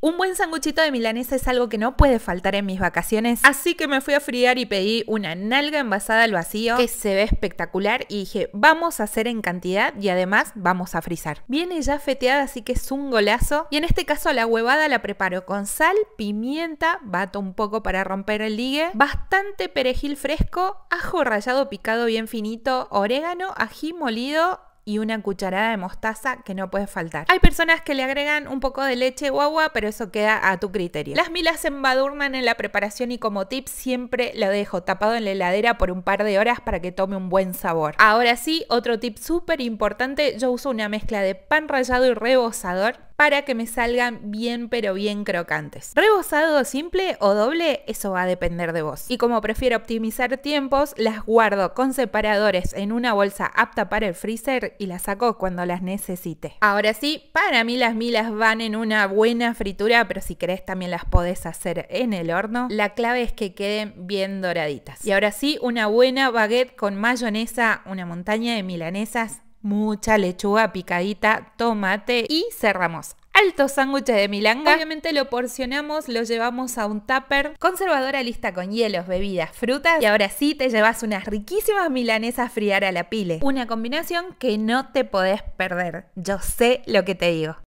Un buen sanguchito de milanesa es algo que no puede faltar en mis vacaciones, así que me fui a friar y pedí una nalga envasada al vacío que se ve espectacular y dije, vamos a hacer en cantidad y además vamos a frizar. Viene ya feteada, así que es un golazo y en este caso la huevada la preparo con sal, pimienta, bato un poco para romper el ligue, bastante perejil fresco, ajo rallado picado bien finito, orégano, ají molido y una cucharada de mostaza que no puede faltar. Hay personas que le agregan un poco de leche guagua, agua, pero eso queda a tu criterio. Las milas se embadurnan en la preparación y como tip siempre lo dejo tapado en la heladera por un par de horas para que tome un buen sabor. Ahora sí, otro tip súper importante, yo uso una mezcla de pan rallado y rebozador para que me salgan bien pero bien crocantes. Rebozado simple o doble, eso va a depender de vos. Y como prefiero optimizar tiempos, las guardo con separadores en una bolsa apta para el freezer y las saco cuando las necesite. Ahora sí, para mí las milas van en una buena fritura, pero si querés también las podés hacer en el horno. La clave es que queden bien doraditas. Y ahora sí, una buena baguette con mayonesa, una montaña de milanesas mucha lechuga picadita, tomate y cerramos Altos sándwiches de milanga. Obviamente lo porcionamos, lo llevamos a un tupper, conservadora lista con hielos, bebidas, frutas y ahora sí te llevas unas riquísimas milanesas a friar a la pile. Una combinación que no te podés perder. Yo sé lo que te digo.